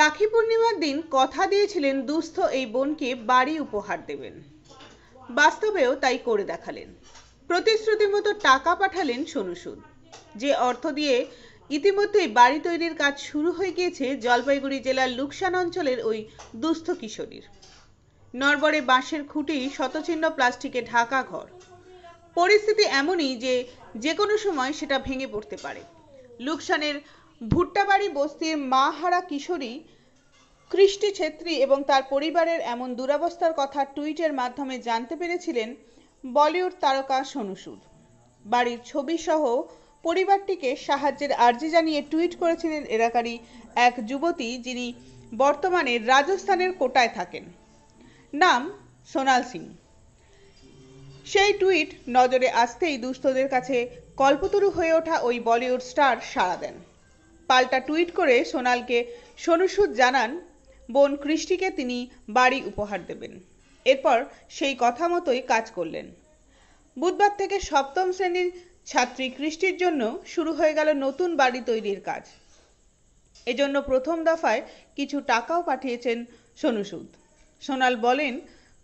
রাখি পূর্ণিমার দিন কথা দিয়েছিলেন দুস্থ এই বোনকে বাড়ি উপহার দেবেন বাস্তবেও তাই করে দেখালেন প্রতিশ্রুতি মতো টাকা পাঠালেন সুদ যে অর্থ দিয়ে ইতিমধ্যেই বাড়ি তৈরির কাজ শুরু হয়ে গিয়েছে জলপাইগুড়ি জেলার লুকসান অঞ্চলের ওই দুস্থ কিশোরীর নরবরে বাঁশের খুঁটি শতচিহ্ন প্লাস্টিকে ঢাকা ঘর পরিস্থিতি এমনই যে যে কোনো সময় সেটা ভেঙে পড়তে পারে লুকসানের ভুট্টাবাড়ি বস্তির মা হারা কিশোরী কৃষ্টি ছেত্রী এবং তার পরিবারের এমন দুরাবস্থার কথা টুইটের মাধ্যমে জানতে পেরেছিলেন বলিউড তারকা সুদ বাড়ির ছবি সহ পরিবারটিকে সাহায্যের আর্জি জানিয়ে টুইট করেছিলেন এলাকারই এক যুবতী যিনি বর্তমানে রাজস্থানের কোটায় থাকেন নাম সোনাল সিং সেই টুইট নজরে আসতেই দুস্থদের কাছে কল্পতরু হয়ে ওঠা ওই বলিউড স্টার সাড়া দেন পাল্টা টুইট করে সোনালকে সোনুসুদ জানান বোন কৃষ্টিকে তিনি বাড়ি উপহার দেবেন এরপর সেই কথা মতোই কাজ করলেন বুধবার থেকে সপ্তম শ্রেণীর ছাত্রী কৃষ্টির জন্য শুরু হয়ে গেল নতুন বাড়ি তৈরির কাজ এজন্য প্রথম দফায় কিছু টাকাও পাঠিয়েছেন সোনুসুদ সোনাল বলেন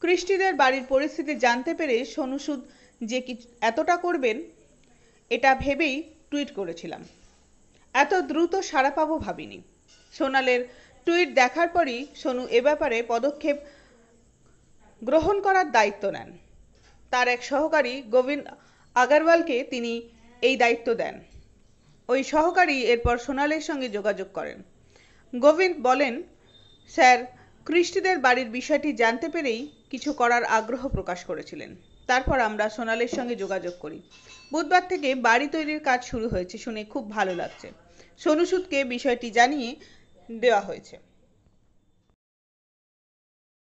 কৃষ্টিদের বাড়ির পরিস্থিতি জানতে পেরে সোনুসুদ যে এতটা করবেন এটা ভেবেই টুইট করেছিলাম এত দ্রুত সাড়া পাবো ভাবিনি সোনালের টুইট দেখার পরই সোনু এ ব্যাপারে পদক্ষেপ গ্রহণ করার দায়িত্ব নেন তার এক সহকারী গোবিন্দ আগারওয়ালকে তিনি এই দায়িত্ব দেন ওই সহকারী এরপর সোনালের সঙ্গে যোগাযোগ করেন গোবিন্দ বলেন স্যার কৃষ্টিদের বাড়ির বিষয়টি জানতে পেরেই কিছু করার আগ্রহ প্রকাশ করেছিলেন তারপর আমরা সোনালের সঙ্গে যোগাযোগ করি বুধবার থেকে বাড়ি তৈরির কাজ শুরু হয়েছে শুনে খুব ভালো লাগছে সোনু সুদকে বিষয়টি জানিয়ে দেওয়া হয়েছে